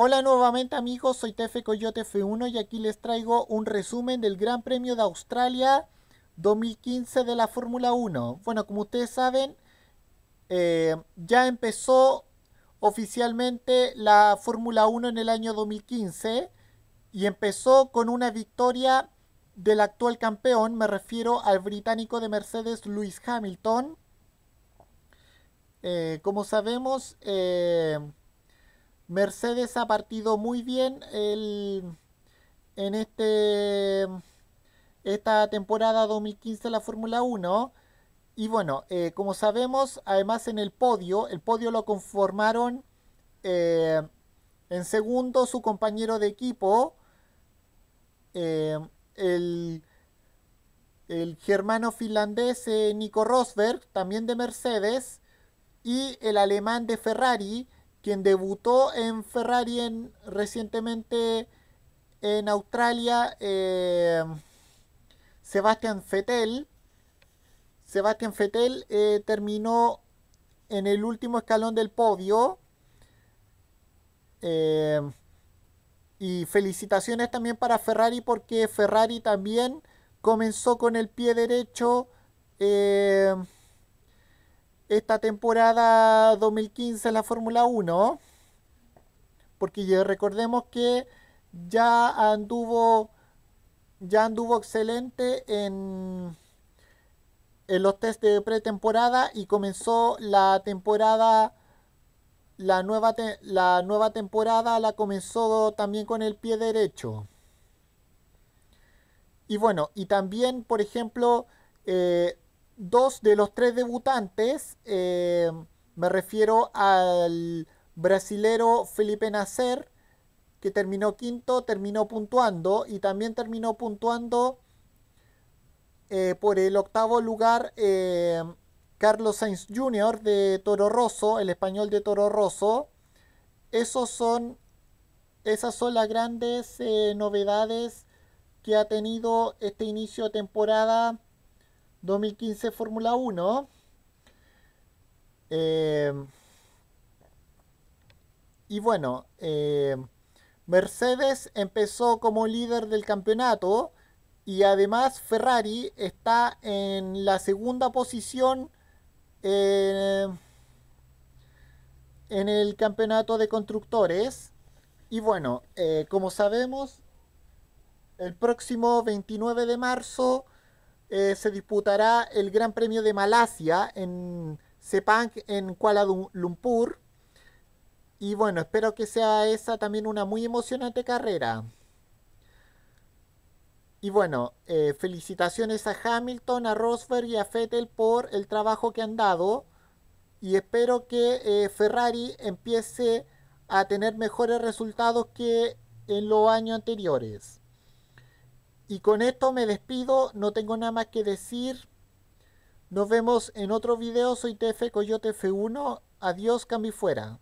Hola nuevamente amigos, soy Tefe Coyote F1 y aquí les traigo un resumen del Gran Premio de Australia 2015 de la Fórmula 1. Bueno, como ustedes saben, eh, ya empezó oficialmente la Fórmula 1 en el año 2015 y empezó con una victoria del actual campeón, me refiero al británico de Mercedes Lewis Hamilton. Eh, como sabemos, eh, Mercedes ha partido muy bien en este, esta temporada 2015 de la Fórmula 1. Y bueno, eh, como sabemos, además en el podio, el podio lo conformaron eh, en segundo su compañero de equipo, eh, el, el, germano finlandés Nico Rosberg, también de Mercedes, y el alemán de Ferrari, quien debutó en Ferrari en, recientemente en Australia, Sebastian eh, Fettel. Sebastian Vettel eh, terminó en el último escalón del podio. Eh, y felicitaciones también para Ferrari porque Ferrari también comenzó con el pie derecho esta temporada 2015 en la Fórmula 1, porque ya recordemos que ya anduvo ya anduvo excelente en, en los test de pretemporada y comenzó la temporada la nueva, la nueva temporada la comenzó también con el pie derecho. Y bueno, y también, por ejemplo, eh, dos de los tres debutantes, eh, me refiero al brasilero Felipe Nacer, que terminó quinto, terminó puntuando y también terminó puntuando eh, por el octavo lugar eh, Carlos Sainz Jr. de Toro Rosso, el español de Toro Rosso. Esos son, esas son las grandes novedades que ha tenido este inicio de temporada 2015 Fórmula 1. Eh, y bueno, eh, Mercedes empezó como líder del campeonato y además Ferrari está en la segunda posición eh, en el campeonato de constructores. Y bueno, como sabemos, el próximo 29 de marzo eh, se disputará el Gran Premio de Malasia en Sepang, en Kuala Lumpur. Y bueno, espero que sea esa también una muy emocionante carrera. Y bueno, eh, felicitaciones a Hamilton, a Rosberg y a Fettel por el trabajo que han dado. Y espero que eh, Ferrari empiece a tener mejores resultados que en los años anteriores. Y con esto me despido, no tengo nada más que decir. Nos vemos en otro video, soy TF Coyote F1. Adiós, cambio fuera.